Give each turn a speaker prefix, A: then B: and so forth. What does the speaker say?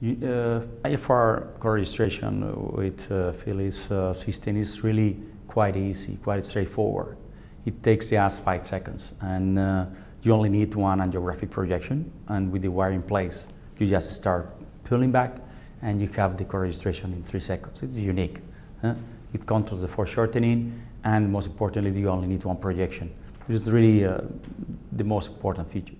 A: Uh, IFR
B: registration with uh, uh, system is really quite easy, quite straightforward. It takes just five seconds, and uh, you only need one angiographic projection, and with the wire in place, you just start pulling back, and you have the co-registration in three seconds. It's unique. Huh? It controls the foreshortening, and most importantly, you only need one projection. It is really uh, the most important feature.